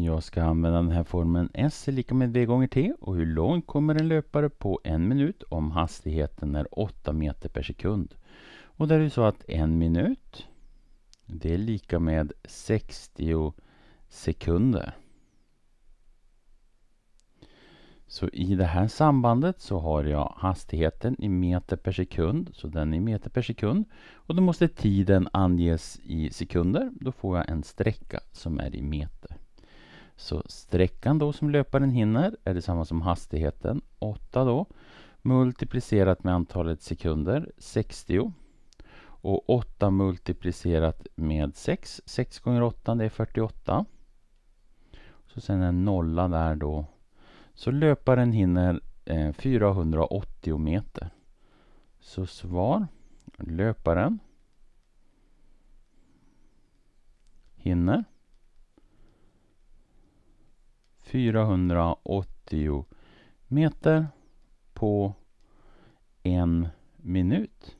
Jag ska använda den här formeln S är lika med V gånger T och hur långt kommer en löpare på en minut om hastigheten är 8 meter per sekund? Och där är det så att en minut det är lika med 60 sekunder. Så i det här sambandet så har jag hastigheten i meter per sekund, så den är meter per sekund. Och då måste tiden anges i sekunder, då får jag en sträcka som är i meter. Så sträckan då som löparen hinner är detsamma som hastigheten, 8 då, multiplicerat med antalet sekunder, 60. Och 8 multiplicerat med 6, 6 gånger 8 det är 48. Så sen en nolla där då. Så löparen hinner 480 eh, meter. Så svar, löparen hinner 480 meter på en minut.